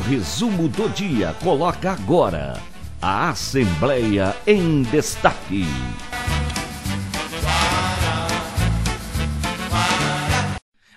resumo do dia coloca agora a Assembleia em Destaque.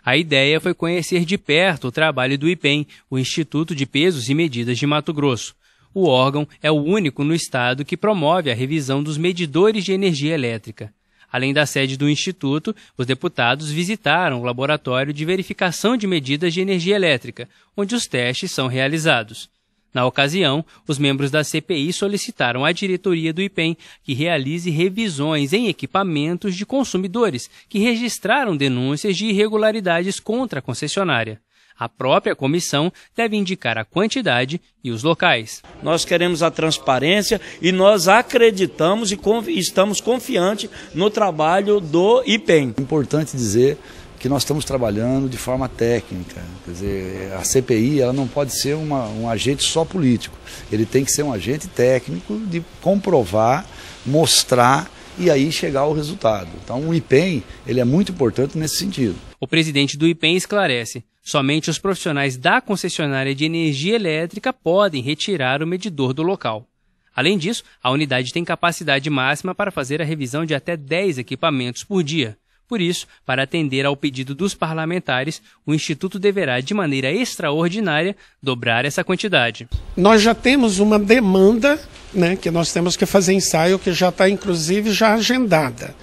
A ideia foi conhecer de perto o trabalho do IPEM, o Instituto de Pesos e Medidas de Mato Grosso. O órgão é o único no estado que promove a revisão dos medidores de energia elétrica. Além da sede do Instituto, os deputados visitaram o Laboratório de Verificação de Medidas de Energia Elétrica, onde os testes são realizados. Na ocasião, os membros da CPI solicitaram à diretoria do IPEM que realize revisões em equipamentos de consumidores que registraram denúncias de irregularidades contra a concessionária. A própria comissão deve indicar a quantidade e os locais. Nós queremos a transparência e nós acreditamos e estamos confiantes no trabalho do IPEM. Importante dizer que nós estamos trabalhando de forma técnica. Quer dizer, a CPI ela não pode ser uma, um agente só político. Ele tem que ser um agente técnico de comprovar, mostrar e aí chegar ao resultado. Então o IPEM ele é muito importante nesse sentido. O presidente do IPEM esclarece: somente os profissionais da concessionária de energia elétrica podem retirar o medidor do local. Além disso, a unidade tem capacidade máxima para fazer a revisão de até 10 equipamentos por dia. Por isso, para atender ao pedido dos parlamentares, o Instituto deverá, de maneira extraordinária, dobrar essa quantidade. Nós já temos uma demanda né, que nós temos que fazer ensaio que já está inclusive já agendada.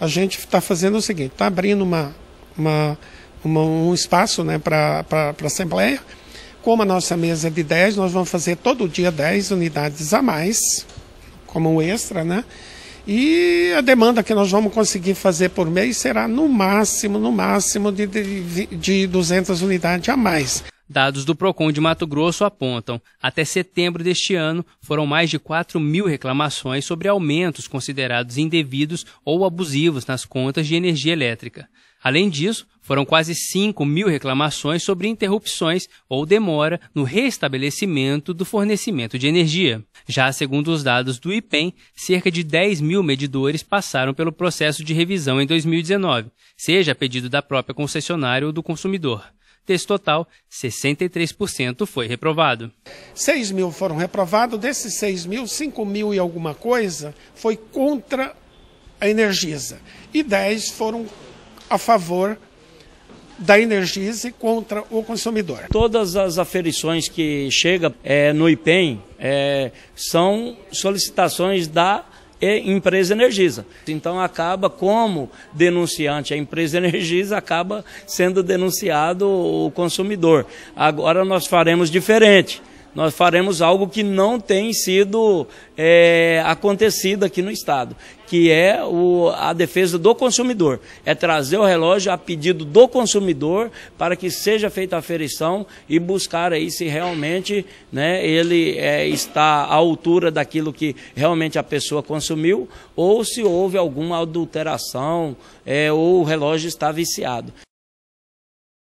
A gente está fazendo o seguinte, está abrindo uma, uma, uma, um espaço né, para a Assembleia. Como a nossa mesa é de 10, nós vamos fazer todo dia 10 unidades a mais, como um extra, né? E a demanda que nós vamos conseguir fazer por mês será no máximo, no máximo de, de, de 200 unidades a mais. Dados do PROCON de Mato Grosso apontam, até setembro deste ano, foram mais de 4 mil reclamações sobre aumentos considerados indevidos ou abusivos nas contas de energia elétrica. Além disso, foram quase 5 mil reclamações sobre interrupções ou demora no restabelecimento do fornecimento de energia. Já segundo os dados do IPEM, cerca de 10 mil medidores passaram pelo processo de revisão em 2019, seja a pedido da própria concessionária ou do consumidor. Desse total, 63% foi reprovado. 6 mil foram reprovados, desses 6 mil, 5 mil e alguma coisa foi contra a Energisa e 10 foram a favor da Energisa e contra o consumidor. Todas as aferições que chegam é, no IPEM é, são solicitações da e empresa Energisa. Então acaba como denunciante, a empresa Energisa acaba sendo denunciado o consumidor. Agora nós faremos diferente nós faremos algo que não tem sido é, acontecido aqui no Estado, que é o, a defesa do consumidor. É trazer o relógio a pedido do consumidor para que seja feita a aferição e buscar aí se realmente né, ele é, está à altura daquilo que realmente a pessoa consumiu ou se houve alguma adulteração é, ou o relógio está viciado.